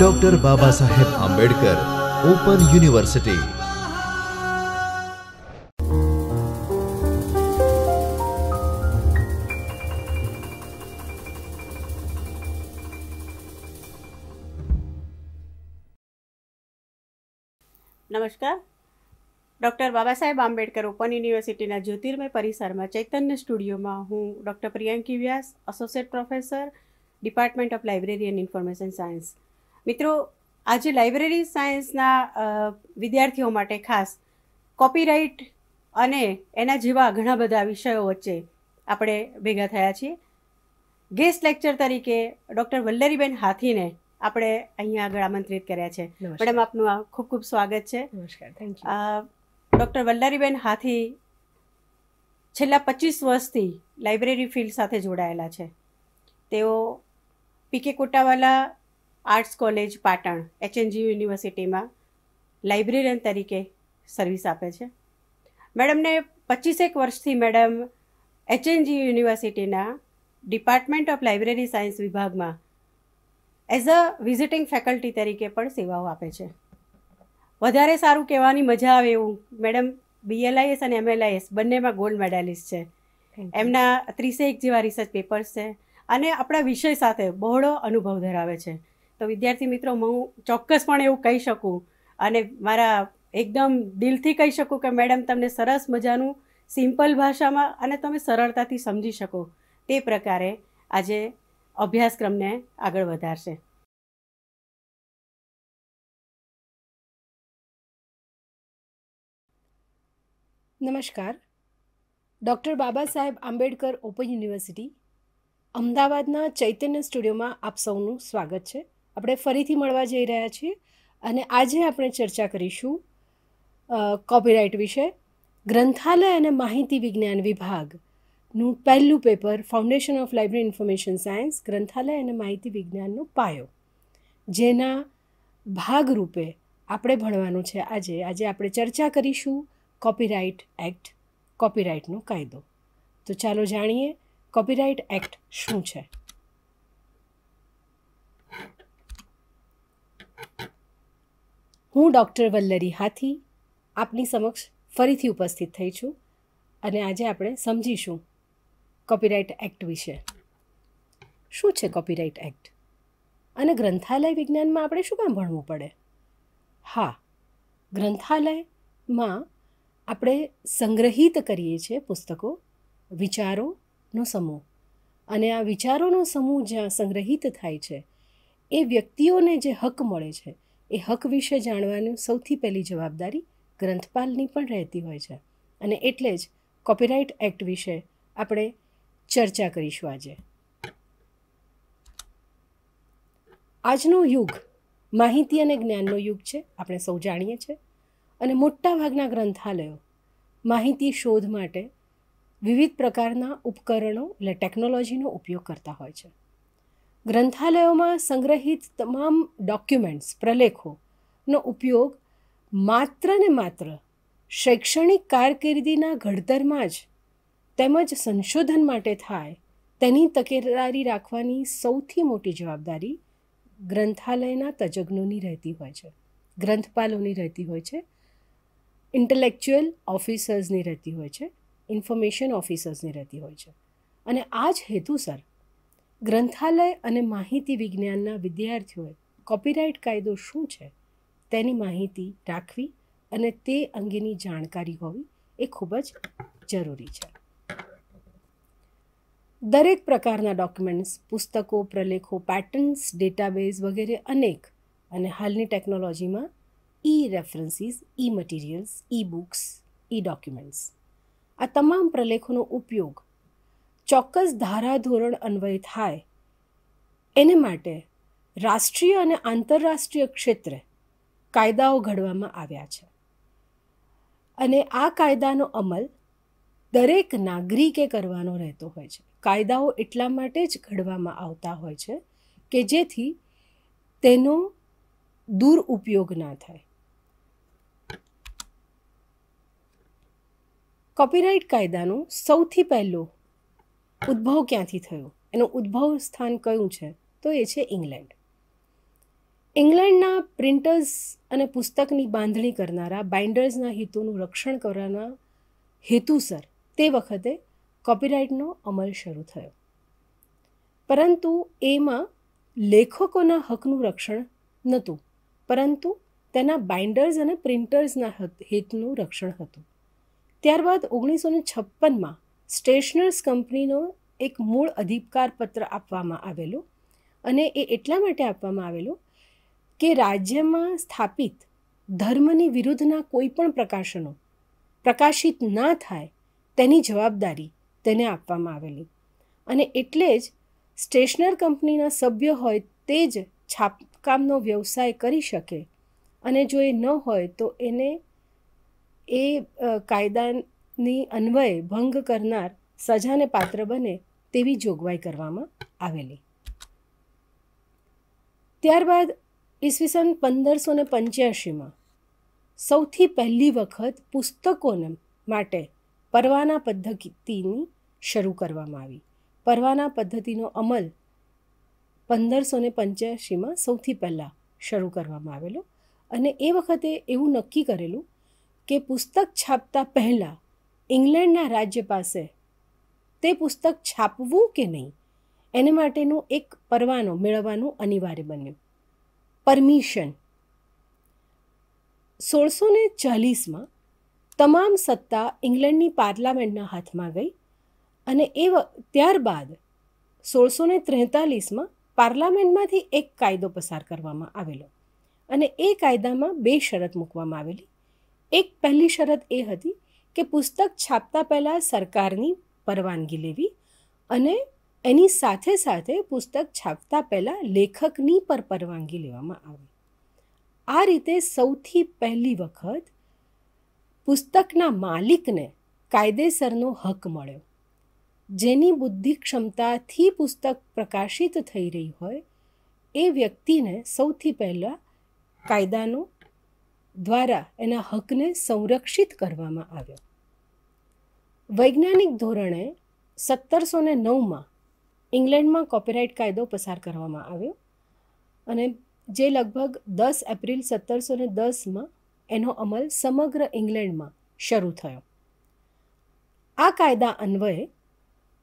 doctor Baba Saheb Ambedkar open university नमस्कार doctor Baba Saheb Ambedkar open युनिवर्सिटीना ज्योतिर्मय परिसरमा चैतन्य स्टूडियो में हूँ doctor Priyanki Vyas associate professor department of library and information science મિત્રો આજે લાઇબ્રેરી સાયન્સના વિદ્યાર્થીઓ માટે ખાસ કોપીરાઇટ અને એના જેવા ઘણા બધા વિષયો વચ્ચે આપણે ભેગા થયા છીએ ગેસ્ટ લેક્ચર તરીકે ડૉક્ટર વલ્લરીબેન હાથીને આપણે અહીંયા આગળ આમંત્રિત કર્યા છે મેડમ આપનું આ ખૂબ ખૂબ સ્વાગત છે નમસ્કાર ડૉક્ટર વલ્લરીબેન હાથી છેલ્લા પચીસ વર્ષથી લાઇબ્રેરી ફિલ્ડ સાથે જોડાયેલા છે તેઓ PK Kotawala arts college Patan HNG યુનિવર્સિટીમાં લાઇબ્રેરિયન તરીકે સર્વિસ આપે છે મેડમને પચીસેક વર્ષથી મેડમ એચએનજી યુનિવર્સિટીના ડિપાર્ટમેન્ટ ઓફ લાઇબ્રેરી સાયન્સ વિભાગમાં એઝ અ વિઝિટિંગ ફેકલ્ટી તરીકે પણ સેવાઓ આપે છે વધારે સારું કહેવાની મજા આવે એવું મેડમ બીએલઆઈએસ અને એમએલઆઈએસ બંનેમાં ગોલ્ડ મેડાલિસ્ટ છે એમના ત્રીસેક જેવા રિસર્ચ પેપર્સ છે અને આપણા વિષય સાથે બહોળો અનુભવ ધરાવે છે તો વિદ્યાર્થી મિત્રો હું ચોક્કસપણે એવું કહી શકું અને મારા એકદમ દિલથી કહી શકું કે મેડમ તમને સરસ મજાનું સિમ્પલ ભાષામાં અને તમે સરળતાથી સમજી શકો તે પ્રકારે આજે અભ્યાસક્રમને આગળ વધારશે નમસ્કાર ડૉક્ટર બાબા સાહેબ આંબેડકર ઓપન યુનિવર્સિટી અમદાવાદના ચૈતન્ય સ્ટુડિયોમાં આપ સૌનું સ્વાગત છે આપણે ફરીથી મળવા જઈ રહ્યા છીએ અને આજે આપણે ચર્ચા કરીશું કોપીરાઇટ વિશે ગ્રંથાલય અને માહિતી વિજ્ઞાન વિભાગનું પહેલું paper foundation of library information science ગ્રંથાલય અને માહિતી વિજ્ઞાનનો પાયો જેના ભાગરૂપે આપણે ભણવાનું છે આજે આજે આપણે ચર્ચા કરીશું કોપીરાઇટ એક્ટ કોપીરાઇટનો કાયદો તો ચાલો જાણીએ કોપીરાઇટ એક્ટ શું છે હું ડૉક્ટર વલ્લરી હાથી આપની સમક્ષ ફરીથી ઉપસ્થિત થઈ છું અને આજે આપણે સમજીશું કોપીરાઇટ એક્ટ વિશે શું છે કોપીરાઇટ એક્ટ અને ગ્રંથાલય વિજ્ઞાનમાં આપણે શું કામ ભણવું પડે હા ગ્રંથાલયમાં આપણે સંગ્રહિત કરીએ છીએ પુસ્તકો વિચારો વિચારોનો સમૂહ અને આ વિચારોનો સમૂહ જ્યાં સંગ્રહિત થાય છે એ વ્યક્તિઓને જે હક મળે છે એ હક વિશે જાણવાની સૌથી પહેલી જવાબદારી ગ્રંથપાલની પણ રહેતી હોય છે અને એટલે જ કોપીરાઇટ એક્ટ વિશે આપણે ચર્ચા કરીશું આજે આજનો યુગ માહિતી અને જ્ઞાનનો યુગ છે આપણે સૌ જાણીએ છીએ અને મોટાભાગના ગ્રંથાલયો માહિતી શોધ માટે વિવિધ પ્રકારના ઉપકરણો એટલે ટેકનોલોજીનો ઉપયોગ કરતા હોય છે ગ્રંથાલયોમાં સંગ્રહિત તમામ ડોક્યુમેન્ટ્સ પ્રલેખોનો ઉપયોગ માત્ર ને માત્ર શૈક્ષણિક કારકિર્દીના ઘડતરમાં જ તેમજ સંશોધન માટે થાય તેની તકેદારી રાખવાની સૌથી મોટી જવાબદારી ગ્રંથાલયના તજજ્ઞોની રહેતી હોય છે ગ્રંથપાલોની રહેતી હોય છે ઇન્ટેલેક્ચ્યુઅલ ઓફિસર્સની રહેતી હોય છે ઇન્ફોર્મેશન ઓફિસર્સની રહેતી હોય છે અને આ જ હેતુસર ગ્રંથાલય અને માહિતી વિજ્ઞાનના વિદ્યાર્થીઓએ કોપીરાઇટ કાયદો શું છે તેની માહિતી રાખવી અને તે અંગેની જાણકારી હોવી એ ખૂબ જ જરૂરી છે દરેક પ્રકારના ડોક્યુમેન્ટ્સ પુસ્તકો પ્રલેખો પેટર્ન્સ ડેટાબેઝ વગેરે અનેક અને હાલની ટેકનોલોજીમાં e references e materials e books e documents આ તમામ પ્રલેખોનો ઉપયોગ ચોક્કસ ધારાધોરણ અન્વય થાય એને માટે રાષ્ટ્રીય અને આંતરરાષ્ટ્રીય ક્ષેત્રે કાયદાઓ ઘડવામાં આવ્યા છે અને આ કાયદાનો અમલ દરેક નાગરિકે કરવાનો રહેતો હોય છે કાયદાઓ એટલા માટે જ ઘડવામાં આવતા હોય છે કે જેથી તેનો દુરુપયોગ ના થાય કોપીરાઇટ કાયદાનું સૌથી પહેલો ઉદ્ભવ ક્યાંથી થયો એનું ઉદ્ભવ સ્થાન કયું છે તો એ છે ઇંગ્લેન્ડ ઇંગ્લેન્ડના પ્રિન્ટર્સ અને પુસ્તકની બાંધણી કરનારા બાઇન્ડર્સના હિતોનું રક્ષણ કરવાના હેતુસર તે વખતે કોપીરાઇટનો અમલ શરૂ થયો પરંતુ એમાં લેખકોના હકનું રક્ષણ નહોતું પરંતુ તેના બાઇન્ડર્સ અને પ્રિન્ટર્સના હિતનું રક્ષણ હતું ત્યારબાદ ઓગણીસો ને છપ્પનમાં સ્ટેશનર્સ કંપનીનો એક મૂળ અધિકાર પત્ર આપવામાં આવેલું અને એ એટલા માટે આપવામાં આવેલું કે રાજ્યમાં સ્થાપિત ધર્મની વિરુદ્ધના કોઈ પણ પ્રકાશનો પ્રકાશિત ના થાય તેની જવાબદારી તેને આપવામાં આવેલી અને એટલે જ સ્ટેશનર કંપનીના સભ્ય હોય તે જ છાપકામનો વ્યવસાય કરી શકે અને જો એ ન હોય તો એને એ કાયદાની અન્વયે ભંગ કરનાર સજાને પાત્ર બને તેવી જોગવાઈ કરવામાં આવેલી ત્યારબાદ ઈસવીસન પંદરસો ને પંચ્યાસીમાં સૌથી પહેલી વખત પુસ્તકોને માટે પરવાના પદ્ધતિની શરૂ કરવામાં આવી પરવાના પદ્ધતિનો અમલ પંદરસો ને પંચ્યાસીમાં સૌથી પહેલાં શરૂ કરવામાં આવેલો અને એ વખતે એવું નક્કી કરેલું કે પુસ્તક છાપતા પહેલાં ઇંગ્લેન્ડના રાજ્ય પાસે તે પુસ્તક છાપવું કે નહીં એને માટેનું એક પરવાનો મેળવવાનું અનિવાર્ય બન્યું પરમિશન સોળસો ને ચાલીસમાં તમામ સત્તા ઇંગ્લેન્ડની પાર્લામેન્ટના હાથમાં ગઈ અને એ ત્યારબાદ સોળસો ને ત્રેતાલીસમાં પાર્લામેન્ટમાંથી એક કાયદો પસાર કરવામાં આવેલો અને એ કાયદામાં બે શરત મૂકવામાં આવેલી એક પહેલી શરત એ હતી કે પુસ્તક છાપતા પહેલાં સરકારની પરવાનગી લેવી અને એની સાથે સાથે પુસ્તક છાપતા પહેલાં લેખકની પર પરવાનગી લેવામાં આવે આ રીતે સૌથી પહેલી વખત પુસ્તકના માલિકને કાયદેસરનો હક મળ્યો જેની બુદ્ધિ ક્ષમતાથી પુસ્તક પ્રકાશિત થઈ રહી હોય એ વ્યક્તિને સૌથી પહેલાં કાયદાનો દ્વારા એના હકને સંરક્ષિત કરવામાં આવ્યો વૈજ્ઞાનિક ધોરણે સત્તરસો ને નવમાં ઇંગ્લેન્ડમાં કોપીરાઇટ કાયદો પસાર કરવામાં આવ્યો અને જે લગભગ દસ એપ્રિલ સત્તરસો ને દસમાં એનો અમલ સમગ્ર ઇંગ્લેન્ડમાં શરૂ થયો આ કાયદા અન્વયે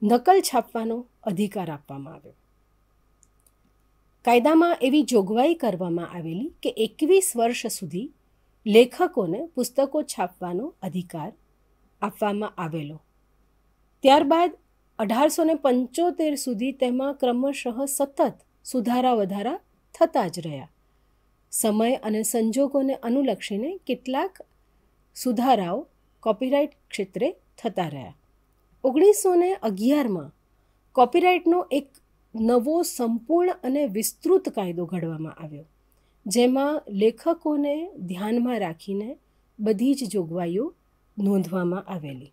નકલ છાપવાનો અધિકાર આપવામાં આવ્યો કાયદામાં એવી જોગવાઈ કરવામાં આવેલી કે એકવીસ વર્ષ સુધી લેખકોને પુસ્તકો છાપવાનો અધિકાર આપવામાં આવેલો ત્યારબાદ અઢારસો ને પંચોતેર સુધી તેમાં ક્રમશઃ સતત સુધારા વધારા થતા જ રહ્યા સમય અને સંજોગોને અનુલક્ષીને કેટલાક સુધારાઓ કોપીરાઇટ ક્ષેત્રે થતા રહ્યા ઓગણીસો ને અગિયારમાં કોપીરાઇટનો એક નવો સંપૂર્ણ અને વિસ્તૃત કાયદો ઘડવામાં આવ્યો જેમાં લેખકોને ધ્યાનમાં રાખીને બધી જ જોગવાઈઓ નોંધવામાં આવેલી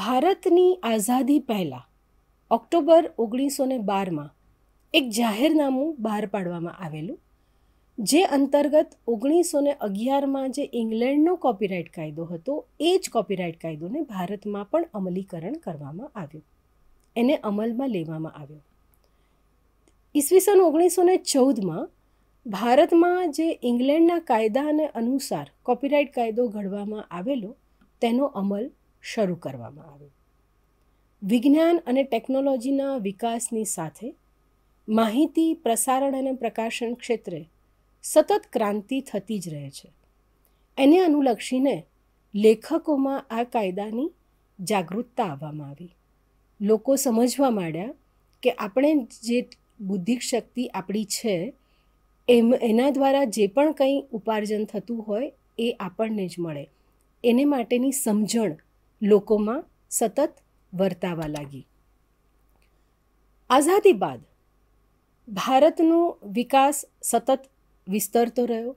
ભારતની આઝાદી પહેલાં ઓક્ટોબર ઓગણીસો ને બારમાં એક જાહેરનામું બહાર પાડવામાં આવેલું જે અંતર્ગત ઓગણીસો ને અગિયારમાં જે ઇંગ્લેન્ડનો કોપીરાઇટ કાયદો હતો એ જ કોપીરાઇટ કાયદોને ભારતમાં પણ અમલીકરણ કરવામાં આવ્યું એને અમલમાં લેવામાં આવ્યો ઈસવીસન ઓગણીસો ને ચૌદમાં ભારતમાં જે ઇંગ્લેન્ડના કાયદાને અનુસાર કોપીરાઇટ કાયદો ઘડવામાં આવેલો તેનો અમલ શરૂ કરવામાં આવ્યો વિજ્ઞાન અને ટેકનોલોજીના વિકાસની સાથે માહિતી પ્રસારણ અને પ્રકાશન ક્ષેત્રે સતત ક્રાંતિ થતી જ રહે છે એને અનુલક્ષીને લેખકોમાં આ કાયદાની જાગૃતતા આવવામાં આવી લોકો સમજવા માંડ્યા કે આપણે જે બુદ્ધિ શક્તિ આપણી છે એમ એના દ્વારા જે પણ કંઈ ઉપાર્જન થતું હોય એ આપણને જ મળે એને માટેની સમજણ લોકોમાં સતત વર્તાવા લાગી આઝાદી બાદ ભારતનો વિકાસ સતત વિસ્તરતો રહ્યો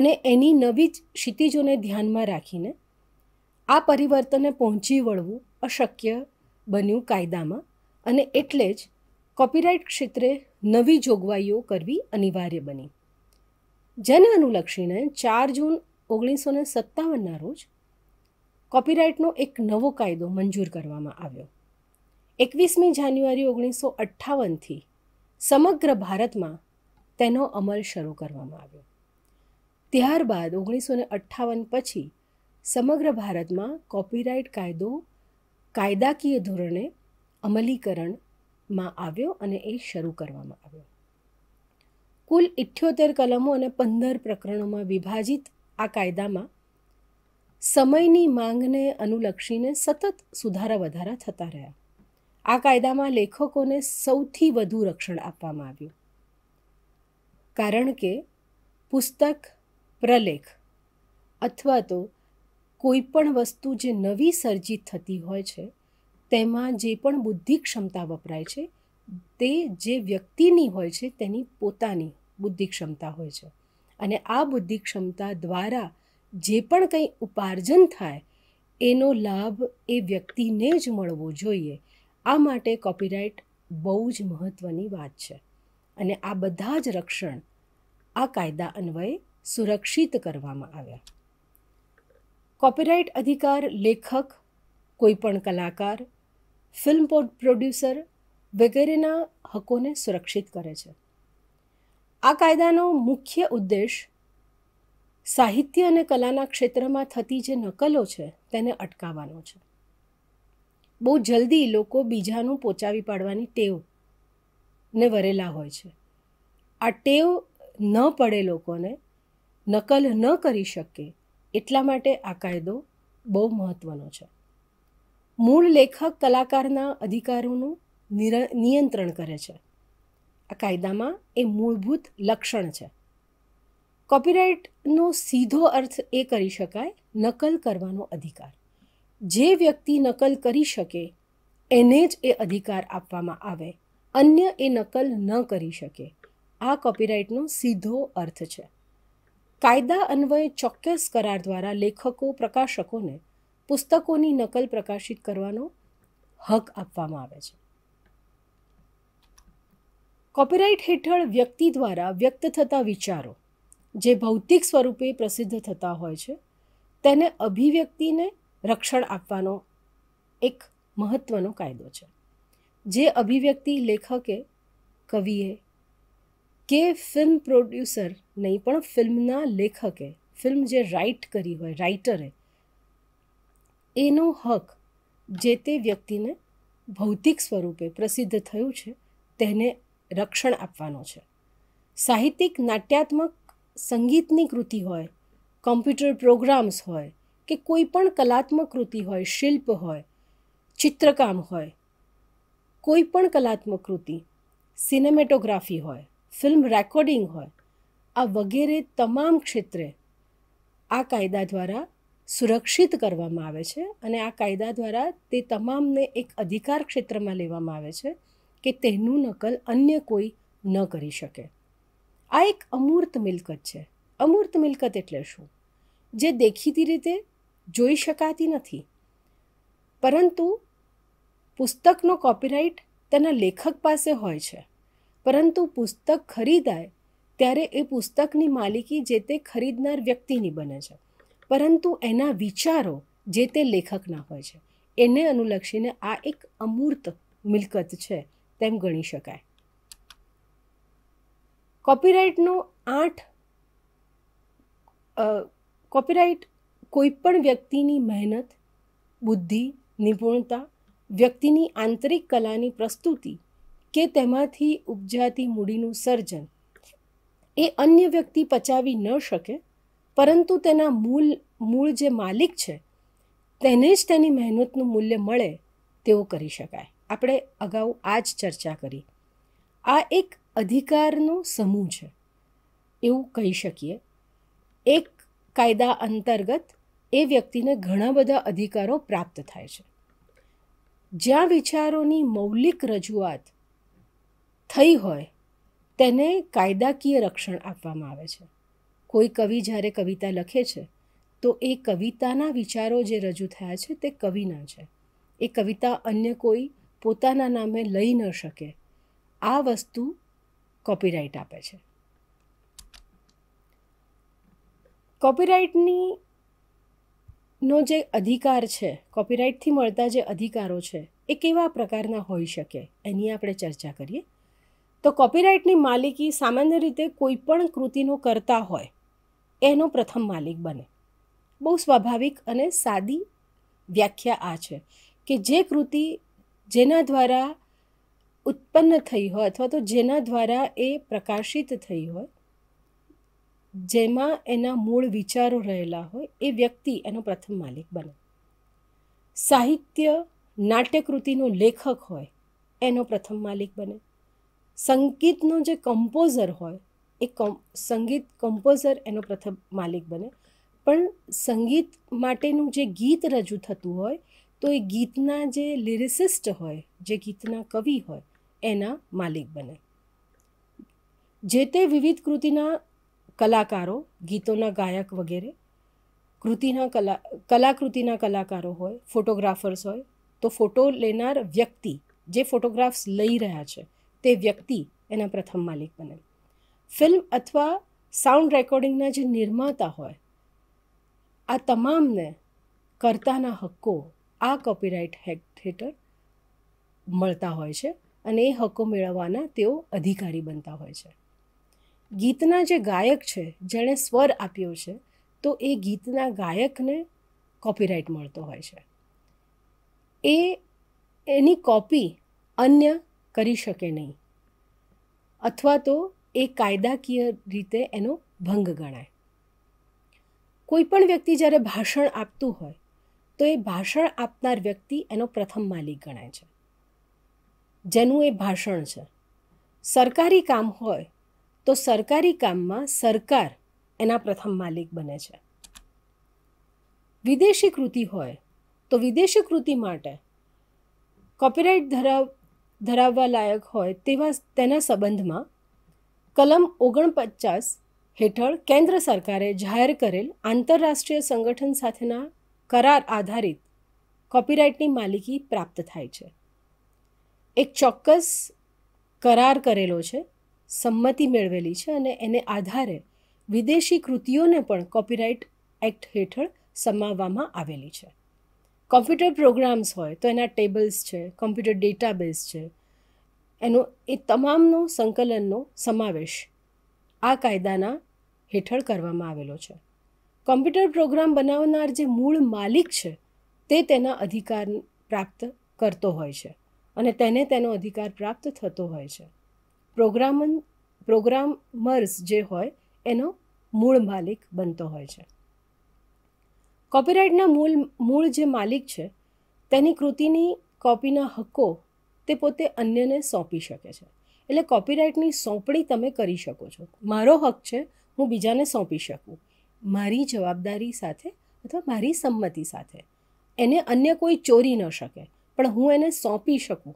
અને એની નવી જ ક્ષિતિજોને ધ્યાનમાં રાખીને આ પરિવર્તને પહોંચી વળવું અશક્ય બન્યું કાયદામાં અને એટલે જ કોપીરાઇટ ક્ષેત્રે નવી જોગવાઈઓ કરવી અનિવાર્ય બની જેને અનુલક્ષીને ચાર જૂન ઓગણીસો ને સત્તાવનના રોજ કોપીરાઇટનો એક નવો કાયદો મંજૂર કરવામાં આવ્યો એકવીસમી જાન્યુઆરી ઓગણીસો અઠ્ઠાવનથી સમગ્ર ભારતમાં તેનો અમલ શરૂ કરવામાં આવ્યો ત્યારબાદ ઓગણીસો ને અઠ્ઠાવન પછી સમગ્ર ભારતમાં કોપીરાઇટ કાયદો કાયદાકીય ધોરણે અમલીકરણ માં આવ્યો અને એ શરૂ કરવામાં આવ્યો કુલ ઇઠ્યોતેર કલમો અને પંદર પ્રકરણોમાં વિભાજિત આ કાયદામાં સમયની માંગને અનુલક્ષીને સતત સુધારા વધારા થતા રહ્યા આ કાયદામાં લેખકોને સૌથી વધુ રક્ષણ આપવામાં આવ્યું કારણ કે પુસ્તક પ્રલેખ અથવા તો કોઈ પણ વસ્તુ જે નવી સર્જિત થતી હોય છે તેમાં જે પણ બુદ્ધિ ક્ષમતા વપરાય છે તે જે વ્યક્તિની હોય છે તેની પોતાની બુદ્ધિ ક્ષમતા હોય છે અને આ બુદ્ધિ ક્ષમતા દ્વારા જે પણ કંઈ ઉપાર્જન થાય એનો લાભ એ વ્યક્તિને જ મળવો જોઈએ આ માટે કોપીરાઇટ બહુ જ મહત્ત્વની વાત છે અને આ બધા જ રક્ષણ આ કાયદા અન્વયે સુરક્ષિત કરવામાં આવ્યા કોપીરાઇટ અધિકાર લેખક કોઈપણ કલાકાર ફિલ્મ પ્રોડ્યુસર વગેરેના હકોને સુરક્ષિત કરે છે આ કાયદાનો મુખ્ય ઉદ્દેશ સાહિત્ય અને કલાના ક્ષેત્રમાં થતી જે નકલો છે તેને અટકાવવાનો છે બહુ જલ્દી લોકો બીજાનું પોચાવી પાડવાની ટેવ ને વરેલા હોય છે આ ટેવ ન પડે લોકોને નકલ ન કરી શકે એટલા માટે આ કાયદો બહુ મહત્ત્વનો છે મૂળ લેખક કલાકારના અધિકારોનું નિયંત્રણ કરે છે આ કાયદામાં એ મૂળભૂત લક્ષણ છે કોપીરાઇટનો સીધો અર્થ એ કરી શકાય નકલ કરવાનો અધિકાર જે વ્યક્તિ નકલ કરી શકે એને જ એ અધિકાર આપવામાં આવે અન્ય એ નકલ ન કરી શકે આ કોપીરાઇટનો સીધો અર્થ છે કાયદા અન્વયે ચોક્કસ કરાર દ્વારા લેખકો પ્રકાશકોને પુસ્તકોની નકલ પ્રકાશિત કરવાનો હક આપવામાં આવે છે કોપીરાઇટ હેઠળ વ્યક્તિ દ્વારા વ્યક્ત થતા વિચારો જે ભૌતિક સ્વરૂપે પ્રસિદ્ધ થતા હોય છે તેને અભિવ્યક્તિને રક્ષણ આપવાનો એક મહત્ત્વનો કાયદો છે જે અભિવ્યક્તિ લેખકે કવિએ કે ફિલ્મ પ્રોડ્યુસર નહીં પણ ફિલ્મના લેખકે ફિલ્મ જે રાઇટ કરી હોય રાઇટરે એનો હક જે તે વ્યક્તિને ભૌતિક સ્વરૂપે પ્રસિદ્ધ થયું છે તેને રક્ષણ આપવાનો છે સાહિત્યિક નાટ્યાત્મક સંગીતની કૃતિ હોય કોમ્પ્યુટર પ્રોગ્રામ્સ હોય કે કોઈ પણ કલાત્મક કૃતિ હોય શિલ્પ હોય ચિત્રકામ હોય કોઈ પણ કલાત્મક કૃતિ સિનેમેટોગ્રાફી હોય ફિલ્મ રેકોર્ડિંગ હોય આ વગેરે તમામ ક્ષેત્રે આ કાયદા દ્વારા સુરક્ષિત કરવામાં આવે છે અને આ કાયદા દ્વારા તે તમામને એક અધિકાર ક્ષેત્રમાં લેવામાં આવે છે કે તેનું નકલ અન્ય કોઈ ન કરી શકે આ એક અમૂર્ત મિલકત છે અમૂર્ત મિલકત એટલે શું જે દેખીતી રીતે જોઈ શકાતી નથી પરંતુ પુસ્તકનો કોપીરાઇટ તેના લેખક પાસે હોય છે પરંતુ પુસ્તક ખરીદાય ત્યારે એ પુસ્તકની માલિકી જે તે ખરીદનાર વ્યક્તિની બને છે પરંતુ એના વિચારો જે તે લેખકના હોય છે એને અનુલક્ષીને આ એક અમૂર્ત મિલકત છે તેમ ગણી શકાય કોપીરાઇટનો આઠ કોપીરાઇટ કોઈપણ વ્યક્તિની મહેનત બુદ્ધિ નિપુણતા વ્યક્તિની આંતરિક કલાની પ્રસ્તુતિ કે તેમાંથી ઉપજાતી મૂડીનું સર્જન એ અન્ય વ્યક્તિ પચાવી ન શકે પરંતુ તેના મૂળ મૂળ જે માલિક છે તેને જ તેની મહેનતનું મૂલ્ય મળે તેવું કરી શકાય આપણે અગાઉ આ જ ચર્ચા કરી આ એક અધિકારનો સમૂહ છે એવું કહી શકીએ એક કાયદા અંતર્ગત એ વ્યક્તિને ઘણા બધા અધિકારો પ્રાપ્ત થાય છે જ્યાં વિચારોની મૌલિક રજૂઆત થઈ હોય તેને કાયદાકીય રક્ષણ આપવામાં આવે છે કોઈ કવિ જ્યારે કવિતા લખે છે તો એ કવિતાના વિચારો જે રજૂ થયા છે તે કવિના છે એ કવિતા અન્ય કોઈ પોતાના નામે લઈ ન શકે આ વસ્તુ કોપીરાઇટ આપે છે કોપીરાઇટની નો જે અધિકાર છે કોપીરાઇટથી મળતા જે અધિકારો છે એ કેવા પ્રકારના હોઈ શકે એની આપણે ચર્ચા કરીએ તો કોપીરાઇટની માલિકી સામાન્ય રીતે કોઈ પણ કૃતિનો કરતા હોય એનો પ્રથમ માલિક બને બહુ સ્વાભાવિક અને સાદી વ્યાખ્યા આ છે કે જે કૃતિ જેના દ્વારા ઉત્પન્ન થઈ હોય અથવા તો જેના દ્વારા એ પ્રકાશિત થઈ હોય જેમાં એના મૂળ વિચારો રહેલા હોય એ વ્યક્તિ એનો પ્રથમ માલિક બને સાહિત્ય નાટ્યકૃતિનો લેખક હોય એનો પ્રથમ માલિક બને સંગીતનો જે કમ્પોઝર હોય એ સંગીત કમ્પોઝર એનો પ્રથમ માલિક બને પણ સંગીત માટેનું જે ગીત રજૂ થતું હોય તો એ ગીતના જે લિરિસિસ્ટ હોય જે ગીતના કવિ હોય એના માલિક બને જે તે વિવિધ કૃતિના કલાકારો ગીતોના ગાયક વગેરે કૃતિના કલા કલાકૃતિના કલાકારો હોય ફોટોગ્રાફર્સ હોય તો ફોટો લેનાર વ્યક્તિ જે ફોટોગ્રાફ્સ લઈ રહ્યા છે તે વ્યક્તિ એના પ્રથમ માલિક બને ફિલ્મ અથવા સાઉન્ડ રેકોર્ડિંગના જે નિર્માતા હોય આ તમામને કરતાના હક્કો આ કોપીરાઇટ હેક્ટ હેઠળ મળતા હોય છે અને એ હક્કો મેળવવાના તેઓ અધિકારી બનતા હોય છે ગીતના જે ગાયક છે જેણે સ્વર આપ્યો છે તો એ ગીતના ગાયકને કોપીરાઇટ મળતો હોય છે એ એની કોપી અન્ય કરી શકે નહીં અથવા તો એ કાયદાકીય રીતે એનો ભંગ ગણાય કોઈ પણ વ્યક્તિ જ્યારે ભાષણ આપતું હોય તો એ ભાષણ આપનાર વ્યક્તિ એનો પ્રથમ માલિક ગણાય છે જેનું એ ભાષણ છે સરકારી કામ હોય તો સરકારી કામમાં સરકાર એના પ્રથમ માલિક બને છે વિદેશી કૃતિ હોય તો વિદેશી કૃતિ માટે કોપીરાઇટ ધરાવ ધરાવવા લાયક હોય તેવા તેના સંબંધમાં કલમ ઓગણપચાસ હેઠળ કેન્દ્ર સરકારે જાહેર કરેલ આંતરરાષ્ટ્રીય સંગઠન સાથેના કરાર આધારિત કોપીરાઇટની માલિકી પ્રાપ્ત થાય છે એક ચોક્કસ કરાર કરેલો છે સંમતિ મેળવેલી છે અને એને આધારે વિદેશી કૃતિઓને પણ કોપીરાઇટ એક્ટ હેઠળ સમાવવામાં આવેલી છે કોમ્પ્યુટર પ્રોગ્રામ્સ હોય તો એના ટેબલ્સ છે કોમ્પ્યુટર ડેટાબેઝ છે એનો એ તમામનો સંકલનનો સમાવેશ આ કાયદાના હેઠળ કરવામાં આવેલો છે કોમ્પ્યુટર પ્રોગ્રામ બનાવનાર જે મૂળ માલિક છે તે તેના અધિકાર પ્રાપ્ત કરતો હોય છે અને તેને તેનો અધિકાર પ્રાપ્ત થતો હોય છે પ્રોગ્રામન પ્રોગ્રામર્સ જે હોય એનો મૂળ માલિક બનતો હોય છે કોપીરાઇટના મૂળ મૂળ જે માલિક છે તેની કૃતિની કોપીના હક્કો તે પોતે અન્યને સોંપી શકે છે એટલે કોપીરાઇટની સોંપણી તમે કરી શકો છો મારો હક છે હું બીજાને સોંપી શકું મારી જવાબદારી સાથે અથવા મારી સંમતિ સાથે એને અન્ય કોઈ ચોરી ન શકે પણ હું એને સોંપી શકું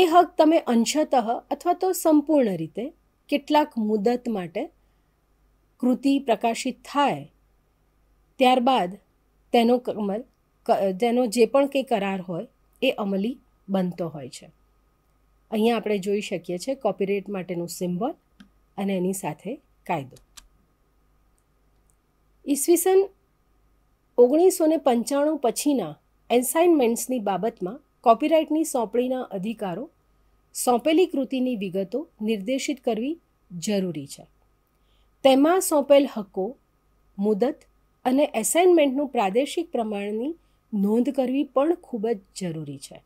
એ હક તમે અંશતઃ અથવા તો સંપૂર્ણ રીતે કેટલાક મુદત માટે કૃતિ પ્રકાશિત થાય ત્યારબાદ તેનો કમલ તેનો જે પણ કંઈ કરાર હોય એ અમલી બનતો હોય છે અહીંયા આપણે જોઈ શકીએ છીએ કોપીરાઇટ માટેનું સિમ્બોલ અને એની સાથે કાયદો ઈસવીસન ઓગણીસો ને પંચાણું પછીના એન્સાઇનમેન્ટ્સની બાબતમાં કોપીરાઇટની સોંપણીના અધિકારો સોંપેલી કૃતિની વિગતો નિર્દેશિત કરવી જરૂરી છે તેમાં સોંપેલ હક્કો મુદત અને એસાઇનમેન્ટનું પ્રાદેશિક પ્રમાણની નોંધ કરવી પણ ખૂબ જ જરૂરી છે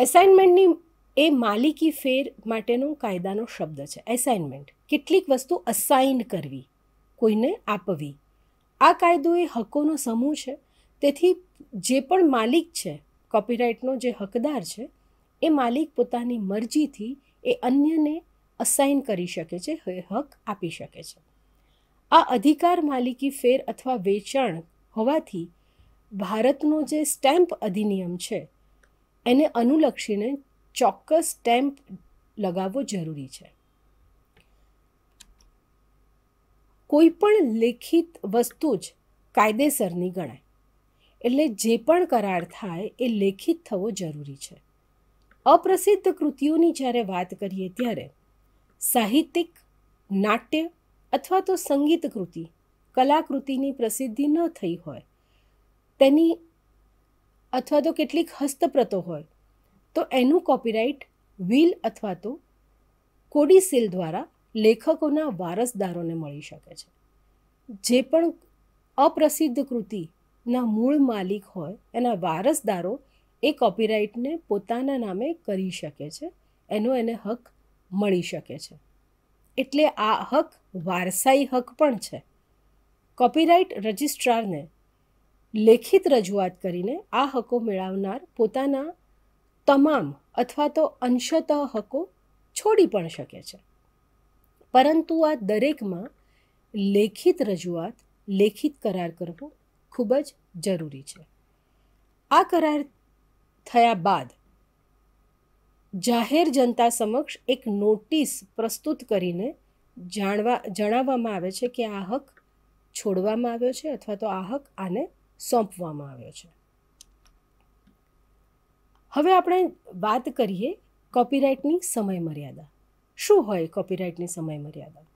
એસાઇનમેન્ટની એ માલિકી ફેર માટેનો કાયદાનો શબ્દ છે એસાઇનમેન્ટ કેટલીક વસ્તુ અસાઇન કરવી કોઈને આપવી આ કાયદો એ હકોનો સમૂહ છે તેથી જે પણ માલિક છે કોપીરાઇટનો જે હકદાર છે એ માલિક પોતાની મરજીથી એ અન્યને અસાઇન કરી શકે છે હક આપી શકે છે આ અધિકાર માલિકી ફેર અથવા વેચાણ હોવાથી ભારતનો જે સ્ટેમ્પ અધિનિયમ છે એને અનુલક્ષીને ચોક્કસ સ્ટેમ્પ લગાવવો જરૂરી છે કોઈ પણ લેખિત વસ્તુ જ કાયદેસરની ગણાય એટલે જે પણ કરાર થાય એ લેખિત થવો જરૂરી છે અપ્રસિદ્ધ કૃતિઓની જ્યારે વાત કરીએ ત્યારે સાહિત્યિક નાટ્ય અથવા તો સંગીત કૃતિ કલાકૃતિની પ્રસિદ્ધિ ન થઈ હોય તેની અથવા તો કેટલીક હસ્તપ્રતો હોય તો એનું કોપીરાઇટ વિલ અથવા તો કોડિસીલ દ્વારા લેખકોના વારસદારોને મળી શકે છે જે પણ અપ્રસિદ્ધ કૃતિના મૂળ માલિક હોય એના વારસદારો એ કોપીરાઇટને પોતાના નામે કરી શકે છે એનો એને હક મળી શકે છે એટલે આ હક વારસાઈ હક પણ છે કોપીરાઇટ રજિસ્ટ્રારને લેખિત રજૂઆત કરીને આ હકો મેળવનાર પોતાના તમામ અથવા તો અંશતઃ હકો છોડી પણ શકે છે પરંતુ આ દરેકમાં લેખિત રજૂઆત લેખિત કરાર કરવો ખૂબ જ જરૂરી છે આ કરાર થયા બાદ જાહેર જનતા સમક્ષ એક નોટિસ પ્રસ્તુત કરીને જાણવા જણાવવામાં આવે છે કે આ હક છોડવામાં આવ્યો છે અથવા તો આ હક આને સોંપવામાં આવ્યો છે હવે આપણે વાત કરીએ કોપીરાઇટની સમયમર્યાદા શું હોય કોપીરાઇટની સમયમર્યાદા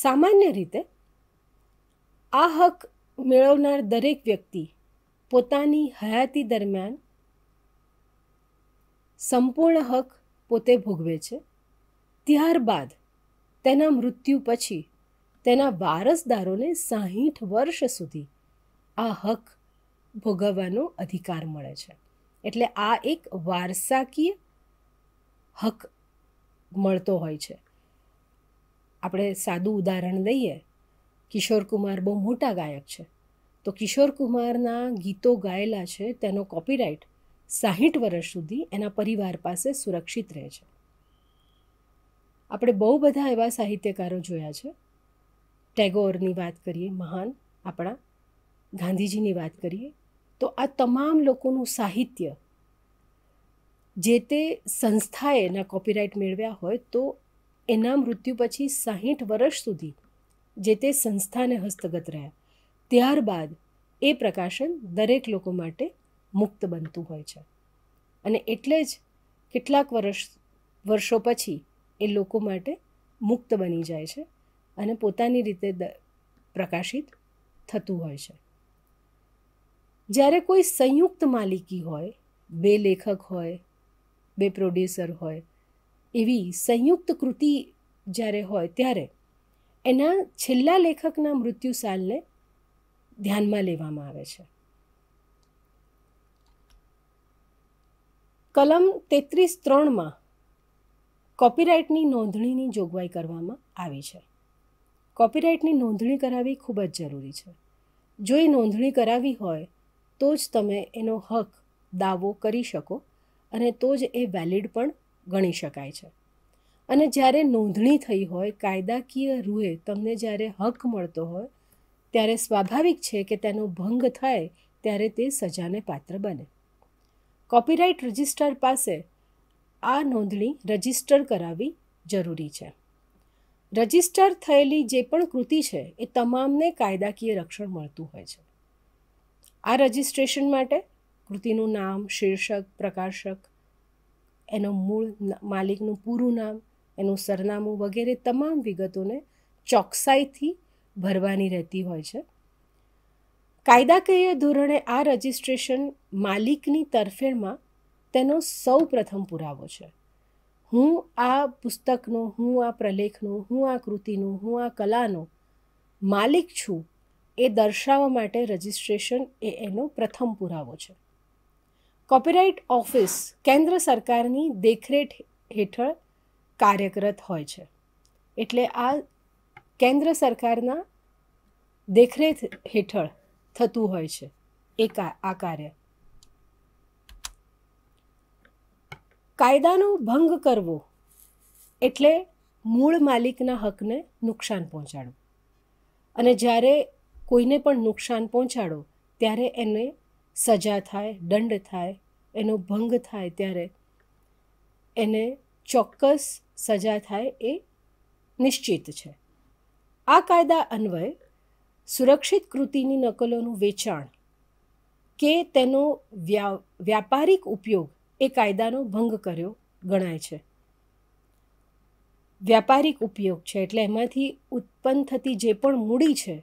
સામાન્ય રીતે આ હક મેળવનાર દરેક વ્યક્તિ પોતાની હયાતી દરમિયાન સંપૂર્ણ હક પોતે ભોગવે છે ત્યારબાદ તેના મૃત્યુ પછી તેના વારસદારોને સાહીઠ વર્ષ સુધી આ હક ભોગવવાનો અધિકાર મળે છે એટલે આ એક વારસાકીય હક મળતો હોય છે આપણે સાદું ઉદાહરણ લઈએ કિશોર કુમાર બહુ મોટા ગાયક છે તો કિશોર કુમારના ગીતો ગાયેલા છે તેનો કોપીરાઇટ સાહીઠ વર્ષ સુધી એના પરિવાર પાસે સુરક્ષિત રહે છે આપણે બહુ બધા એવા સાહિત્યકારો જોયા છે ટેગોરની વાત કરીએ મહાન આપણા ગાંધીજીની વાત કરીએ તો આ તમામ લોકોનું સાહિત્ય જે તે સંસ્થાએ એના કોપીરાઇટ મેળવ્યા હોય તો એના મૃત્યુ પછી સાહીઠ વર્ષ સુધી જે તે સંસ્થાને હસ્તગત રહ્યા ત્યારબાદ એ પ્રકાશન દરેક લોકો માટે મુક્ત બનતું હોય છે અને એટલે જ કેટલાક વર્ષ વર્ષો પછી એ લોકો માટે મુક્ત બની જાય છે અને પોતાની રીતે પ્રકાશિત થતું હોય છે જ્યારે કોઈ સંયુક્ત માલિકી હોય બે લેખક હોય બે પ્રોડ્યુસર હોય એવી સંયુક્ત કૃતિ જ્યારે હોય ત્યારે એના છેલ્લા લેખકના મૃત્યુ સાલને ધ્યાનમાં લેવામાં આવે છે કલમ તેત્રીસ ત્રણમાં કોપીરાઇટની નોંધણીની જોગવાઈ કરવામાં આવી છે કોપીરાઇટની નોંધણી કરાવવી ખૂબ જ જરૂરી છે જો એ નોંધણી કરાવી હોય તો જ તમે એનો હક દાવો કરી શકો અને તો જ એ વેલિડ પણ ગણી શકાય છે અને જ્યારે નોંધણી થઈ હોય કાયદાકીય રૂએ તમને જ્યારે હક મળતો હોય ત્યારે સ્વાભાવિક છે કે તેનો ભંગ થાય ત્યારે તે સજાને પાત્ર બને કોપીરાઇટ રજિસ્ટર પાસે આ નોંધણી રજિસ્ટર કરાવવી જરૂરી છે રજિસ્ટર થયેલી જે પણ કૃતિ છે એ તમામને કાયદાકીય રક્ષણ મળતું હોય છે આ રજિસ્ટ્રેશન માટે કૃતિનું નામ શીર્ષક પ્રકાશક એનો મૂળ માલિકનું પૂરું નામ એનું સરનામું વગેરે તમામ વિગતોને ચોકસાઈથી ભરવાની રહેતી હોય છે કાયદાકીય ધોરણે આ રજિસ્ટ્રેશન માલિકની તરફેણમાં તેનો સૌ પ્રથમ પુરાવો છે હું આ પુસ્તકનો હું આ પ્રલેખનો હું આ કૃતિનો હું આ કલાનો માલિક છું એ દર્શાવવા માટે રજિસ્ટ્રેશન એ એનો પ્રથમ પુરાવો છે કોપીરાઇટ ઓફિસ કેન્દ્ર સરકારની દેખરેખ હેઠળ કાર્યરત હોય છે એટલે આ કેન્દ્ર સરકારના દેખરેખ હેઠળ થતું હોય છે એ આ કાર્ય કાયદાનો ભંગ કરવો એટલે મૂળ માલિકના હકને નુકસાન પહોંચાડવું અને જ્યારે કોઈને પણ નુકસાન પહોંચાડો ત્યારે એને સજા થાય દંડ થાય એનો ભંગ થાય ત્યારે એને ચોક્કસ સજા થાય એ નિશ્ચિત છે આ કાયદા અન્વયે સુરક્ષિત કૃતિની નકલોનું વેચાણ કે તેનો વ્યાપારિક ઉપયોગ એ કાયદાનો ભંગ કર્યો ગણાય છે વ્યાપારિક ઉપયોગ છે એટલે એમાંથી ઉત્પન્ન થતી જે પણ મૂડી છે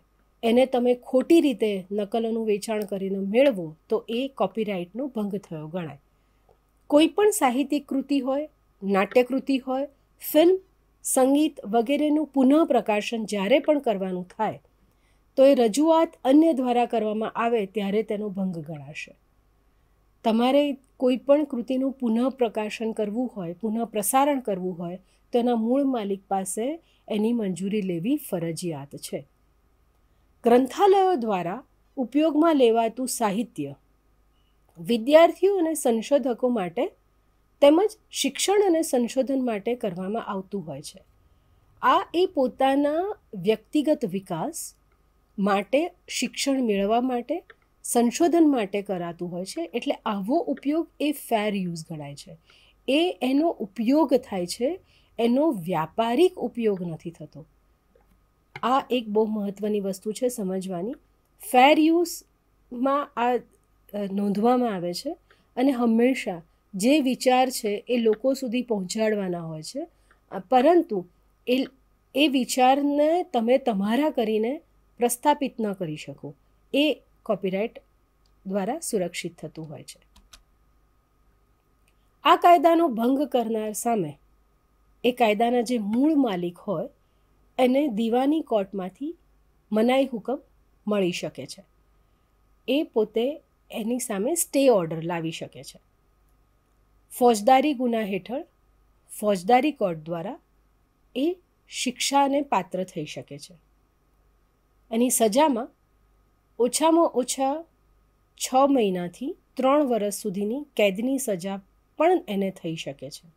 એને તમે ખોટી રીતે નકલોનું વેચાણ કરીને મેળવો તો એ કોપીરાઇટનો ભંગ થયો ગણાય કોઈ પણ સાહિત્યિક કૃતિ હોય નાટ્યકૃતિ હોય ફિલ્મ સંગીત વગેરેનું પુનઃપ્રકાશન જ્યારે પણ કરવાનું થાય તો એ રજૂઆત અન્ય દ્વારા કરવામાં આવે ત્યારે તેનો ભંગ ગણાશે તમારે કોઈ પણ કૃતિનું પુનઃપ્રકાશન કરવું હોય પુનઃ પ્રસારણ કરવું હોય તો એના મૂળ માલિક પાસે એની મંજૂરી લેવી ફરજિયાત છે ગ્રંથાલયો દ્વારા ઉપયોગમાં લેવાતું સાહિત્ય વિદ્યાર્થીઓ અને સંશોધકો માટે તેમજ શિક્ષણ અને સંશોધન માટે કરવામાં આવતું હોય છે આ એ પોતાના વ્યક્તિગત વિકાસ માટે શિક્ષણ મેળવવા માટે સંશોધન માટે કરાતું હોય છે એટલે આવો ઉપયોગ એ ફેર યુઝ ગણાય છે એ એનો ઉપયોગ થાય છે એનો વ્યાપારિક ઉપયોગ નથી થતો આ એક બહુ મહત્ત્વની વસ્તુ છે સમજવાની ફેર યુઝમાં આ નોંધવામાં આવે છે અને હંમેશા જે વિચાર છે એ લોકો સુધી પહોંચાડવાના હોય છે પરંતુ એ એ વિચારને તમે તમારા કરીને પ્રસ્થાપિત ન કરી શકો એ કોપીરાઇટ દ્વારા સુરક્ષિત થતું હોય છે આ કાયદાનો ભંગ કરનાર સામે એ કાયદાના જે મૂળ માલિક હોય એને દીવાની કોર્ટમાંથી મનાઈ હુકમ મળી શકે છે એ પોતે એની સામે સ્ટે ઓર્ડર લાવી શકે છે ફોજદારી ગુના હેઠળ ફોજદારી કોર્ટ દ્વારા એ શિક્ષાને પાત્ર થઈ શકે છે એની સજામાં ઓછામાં ઓછા છ મહિનાથી ત્રણ વર્ષ સુધીની કેદની સજા પણ એને થઈ શકે છે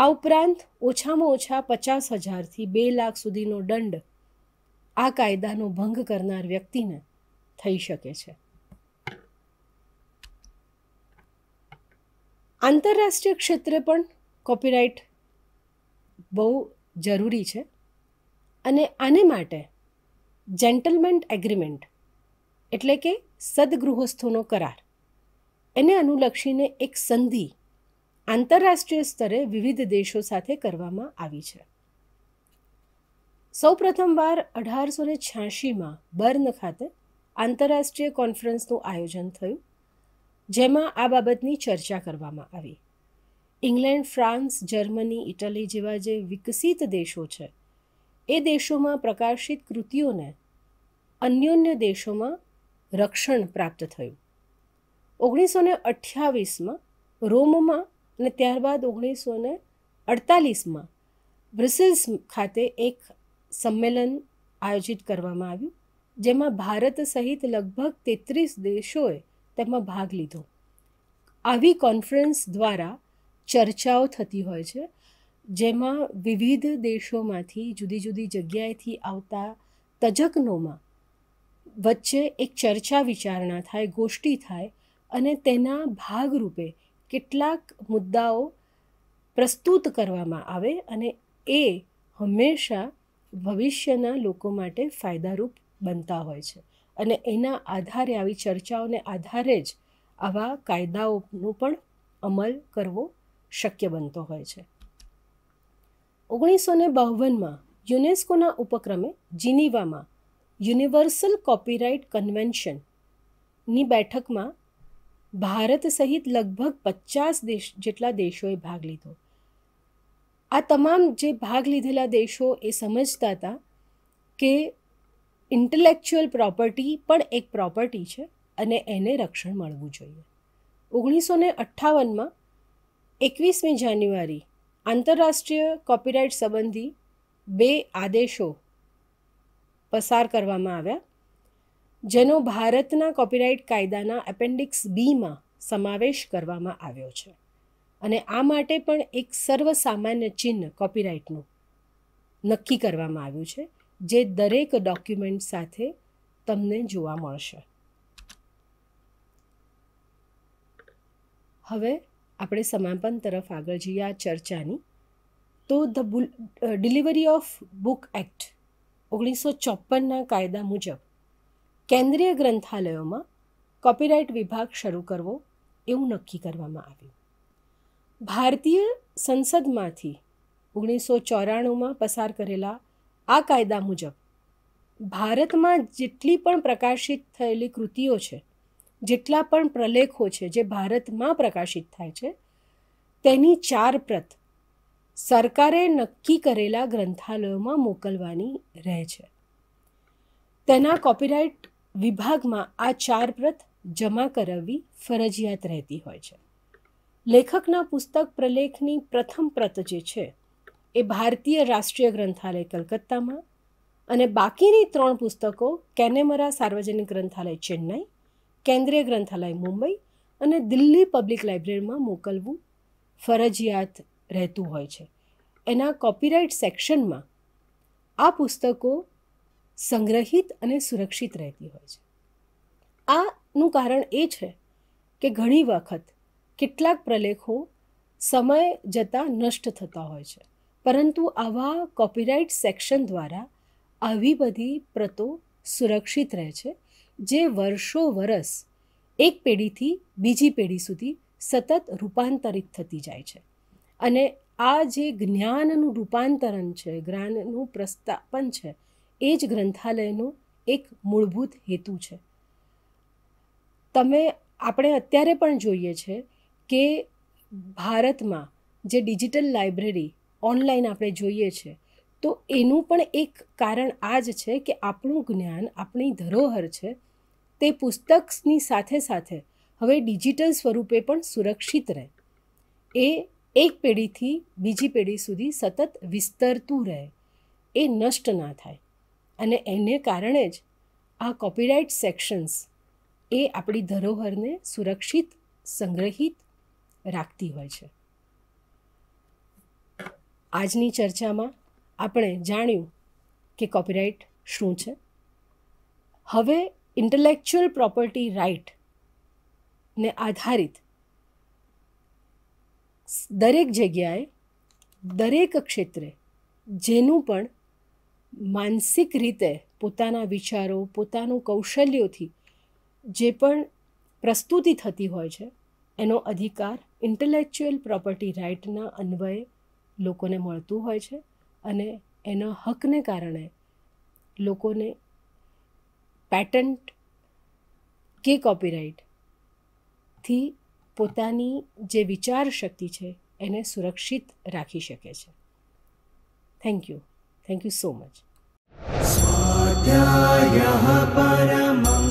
આ ઉપરાંત ઓછામાં ઓછા પચાસ હજારથી બે લાખ સુધીનો દંડ આ કાયદાનો ભંગ કરનાર વ્યક્તિને થઈ શકે છે આંતરરાષ્ટ્રીય ક્ષેત્રે પણ કોપીરાઇટ બહુ જરૂરી છે અને આને માટે જેન્ટલમેન્ટ એગ્રીમેન્ટ એટલે કે સદગૃહસ્થોનો કરાર એને અનુલક્ષીને એક સંધિ આંતરરાષ્ટ્રીય સ્તરે વિવિધ દેશો સાથે કરવામાં આવી છે સૌ પ્રથમવાર અઢારસો ને છ્યાસીમાં બર્ન ખાતે આંતરરાષ્ટ્રીય કોન્ફરન્સનું આયોજન થયું જેમાં આ બાબતની ચર્ચા કરવામાં આવી ઇંગ્લેન્ડ ફ્રાન્સ જર્મની ઇટલી જેવા જે વિકસિત દેશો છે એ દેશોમાં પ્રકાશિત કૃતિઓને અન્યોન્ય દેશોમાં રક્ષણ પ્રાપ્ત થયું ઓગણીસો ને અઠ્યાવીસમાં રોમમાં અને ત્યારબાદ ઓગણીસો ને અડતાલીસમાં બ્રસેલ્સ ખાતે એક સંમેલન આયોજિત કરવામાં આવ્યું જેમાં ભારત સહિત લગભગ તેત્રીસ દેશોએ તેમાં ભાગ લીધો આવી કોન્ફરન્સ દ્વારા ચર્ચાઓ થતી હોય છે જેમાં વિવિધ દેશોમાંથી જુદી જુદી જગ્યાએથી આવતા તજજ્ઞોમાં વચ્ચે એક ચર્ચા વિચારણા થાય ગોષ્ઠી થાય અને તેના ભાગરૂપે કેટલાક મુદ્દાઓ પ્રસ્તુત કરવામાં આવે અને એ હંમેશા ભવિષ્યના લોકો માટે ફાયદારૂપ બનતા હોય છે અને એના આધારે આવી ચર્ચાઓને આધારે જ આવા કાયદાઓનું પણ અમલ કરવો શક્ય બનતો હોય છે ઓગણીસો ને બાવનમાં યુનેસ્કોના ઉપક્રમે જીનીવામાં યુનિવર્સલ કોપીરાઇટ કન્વેન્શનની બેઠકમાં ભારત સહિત લગભગ પચાસ દેશ જેટલા દેશોએ ભાગ લીધો આ તમામ જે ભાગ લીધેલા દેશો એ સમજતા હતા કે ઇન્ટેલેક્ચ્યુઅલ પ્રોપર્ટી પણ એક પ્રોપર્ટી છે અને એને રક્ષણ મળવું જોઈએ ઓગણીસો ને અઠ્ઠાવનમાં એકવીસમી જાન્યુઆરી આંતરરાષ્ટ્રીય કોપીરાઇટ સંબંધી બે આદેશો પસાર કરવામાં આવ્યા જેનો ભારતના કોપીરાઇટ કાયદાના એપેન્ડિક્સ બીમાં સમાવેશ કરવામાં આવ્યો છે અને આ માટે પણ એક સર્વસામાન્ય ચિહ્ન કોપીરાઇટનું નક્કી કરવામાં આવ્યું છે જે દરેક ડોક્યુમેન્ટ સાથે તમને જોવા મળશે હવે આપણે સમાપન તરફ આગળ જઈએ આ ચર્ચાની તો the delivery of book act ઓગણીસો ચોપનના કાયદા મુજબ કેન્દ્રીય ગ્રંથાલયોમાં કોપીરાઇટ વિભાગ શરૂ કરવો એવું નક્કી કરવામાં આવ્યું ભારતીય સંસદમાંથી ઓગણીસો ચોરાણુંમાં પસાર કરેલા આ કાયદા મુજબ ભારતમાં જેટલી પણ પ્રકાશિત થયેલી કૃતિઓ છે જેટલા પણ પ્રલેખો છે જે ભારતમાં પ્રકાશિત થાય છે તેની ચાર પ્રત સરકારે નક્કી કરેલા ગ્રંથાલયોમાં મોકલવાની રહે છે તેના કોપીરાઇટ વિભાગમાં આ ચાર પ્રત જમા કરાવવી ફરજિયાત રહેતી હોય છે લેખકના પુસ્તક પ્રલેખની પ્રથમ પ્રત જે છે એ ભારતીય રાષ્ટ્રીય ગ્રંથાલય કલકત્તામાં અને બાકીની ત્રણ પુસ્તકો કેનેમરા સાર્વજનિક ગ્રંથાલય ચેન્નઈ કેન્દ્રીય ગ્રંથાલય મુંબઈ અને દિલ્હી પબ્લિક લાઇબ્રેરીમાં મોકલવું ફરજિયાત રહેતું હોય છે એના કોપીરાઇટ સેક્શનમાં આ પુસ્તકો સંગ્રહિત અને સુરક્ષિત રહેતી હોય છે આનું કારણ એ છે કે ઘણી વખત કેટલાક પ્રલેખો સમય જતાં નષ્ટ થતા હોય છે પરંતુ આવા કોપીરાઇટ સેક્શન દ્વારા આવી બધી પ્રતો સુરક્ષિત રહે છે જે વર્ષો વરસ એક પેઢીથી બીજી પેઢી સુધી સતત રૂપાંતરિત થતી જાય છે અને આ જે જ્ઞાનનું રૂપાંતરણ છે જ્ઞાનનું પ્રસ્થાપન છે એ જ ગ્રંથાલયનો એક મૂળભૂત હેતુ છે તમે આપણે અત્યારે પણ જોઈએ છે કે ભારતમાં જે ડિજિટલ લાઇબ્રેરી ઓનલાઈન આપણે જોઈએ છે તો એનું પણ એક કારણ આ જ છે કે આપણું જ્ઞાન આપણી ધરોહર છે તે પુસ્તકની સાથે સાથે હવે ડિજિટલ સ્વરૂપે પણ સુરક્ષિત રહે એ એક પેઢીથી બીજી પેઢી સુધી સતત વિસ્તરતું રહે એ નષ્ટ ના થાય અને એને કારણે જ આ કોપીરાઇટ સેક્શન્સ એ આપણી ધરોહરને સુરક્ષિત સંગ્રહિત રાખતી હોય છે આજની ચર્ચામાં આપણે જાણ્યું કે કોપીરાઇટ શું છે હવે ઇન્ટેલેક્ચ્યુઅલ પ્રોપર્ટી રાઇટ ને આધારિત દરેક જગ્યાએ દરેક ક્ષેત્રે જેનું પણ માનસિક રીતે પોતાના વિચારો પોતાનું કૌશલ્યોથી જે પણ પ્રસ્તુતિ થતી હોય છે એનો અધિકાર ઇન્ટેલેક્ચ્યુઅલ પ્રોપર્ટી રાઇટના અન્વયે લોકોને મળતું હોય છે અને એના હકને કારણે લોકોને પેટન્ટ કે કોપીરાઇટથી પોતાની જે વિચાર શક્તિ છે એને સુરક્ષિત રાખી શકે છે thank you thank you so much अध्यायः परमम्